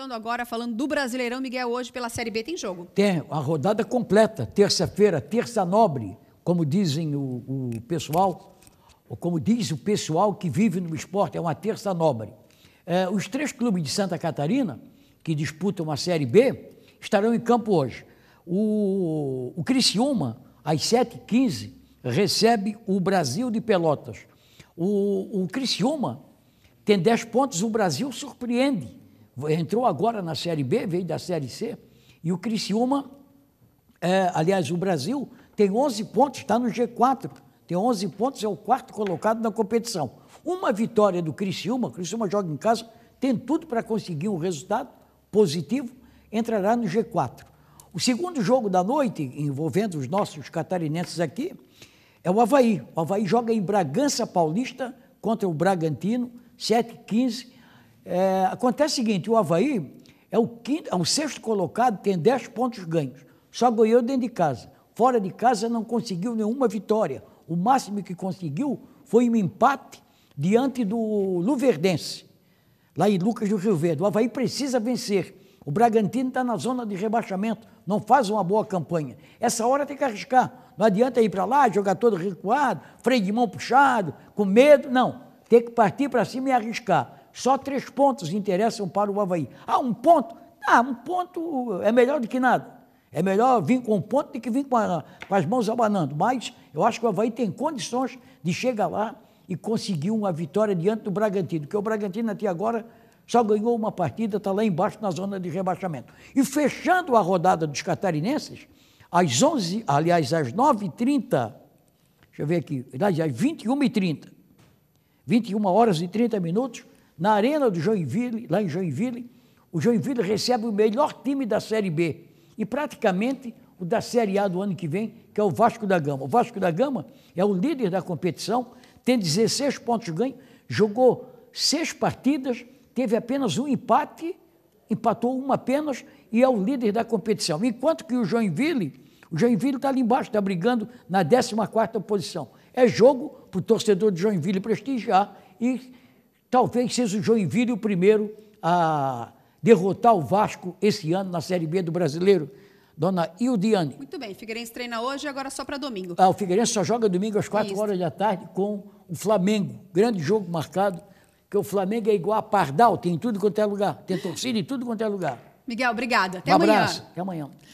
Voltando agora, falando do Brasileirão, Miguel, hoje pela Série B tem jogo. Tem, a rodada completa, terça-feira, terça nobre, como dizem o, o, pessoal, ou como diz o pessoal que vive no esporte, é uma terça nobre. É, os três clubes de Santa Catarina, que disputam a Série B, estarão em campo hoje. O, o Criciúma, às 7h15, recebe o Brasil de Pelotas. O, o Criciúma tem 10 pontos, o Brasil surpreende entrou agora na Série B, veio da Série C, e o Criciúma, é, aliás, o Brasil tem 11 pontos, está no G4, tem 11 pontos, é o quarto colocado na competição. Uma vitória do Criciúma, o Criciúma joga em casa, tem tudo para conseguir um resultado positivo, entrará no G4. O segundo jogo da noite, envolvendo os nossos catarinenses aqui, é o Havaí. O Havaí joga em Bragança Paulista contra o Bragantino, 7 15 é, acontece o seguinte, o Havaí é o, quinto, é o sexto colocado, tem 10 pontos ganhos. Só ganhou dentro de casa. Fora de casa não conseguiu nenhuma vitória. O máximo que conseguiu foi um empate diante do Luverdense, lá em Lucas do Rio Verde. O Havaí precisa vencer. O Bragantino está na zona de rebaixamento, não faz uma boa campanha. Essa hora tem que arriscar. Não adianta ir para lá, jogar todo recuado, freio de mão puxado, com medo. Não. Tem que partir para cima e arriscar só três pontos interessam para o Havaí. Ah, um ponto? Ah, um ponto é melhor do que nada. É melhor vir com um ponto do que vir com, a, com as mãos abanando. Mas eu acho que o Havaí tem condições de chegar lá e conseguir uma vitória diante do Bragantino, porque o Bragantino até agora só ganhou uma partida, está lá embaixo na zona de rebaixamento. E fechando a rodada dos catarinenses, às 11, aliás, às 9h30, deixa eu ver aqui, às 21h30, 21 horas e 30 minutos, na Arena do Joinville, lá em Joinville, o Joinville recebe o melhor time da Série B e praticamente o da Série A do ano que vem, que é o Vasco da Gama. O Vasco da Gama é o líder da competição, tem 16 pontos ganhos, jogou seis partidas, teve apenas um empate, empatou uma apenas e é o líder da competição. Enquanto que o Joinville, o Joinville está ali embaixo, está brigando na 14ª posição. É jogo para o torcedor de Joinville prestigiar e talvez seja o Joinville o primeiro a derrotar o Vasco esse ano na Série B do Brasileiro. Dona Ildiane. Muito bem, Figueirense treina hoje e agora só para domingo. Ah, o Figueirense só joga domingo às 4 horas da tarde com o Flamengo. Grande jogo marcado, que o Flamengo é igual a Pardal, tem tudo quanto é lugar. Tem torcida em tudo quanto é lugar. Miguel, obrigada. Até um amanhã. abraço. Até amanhã.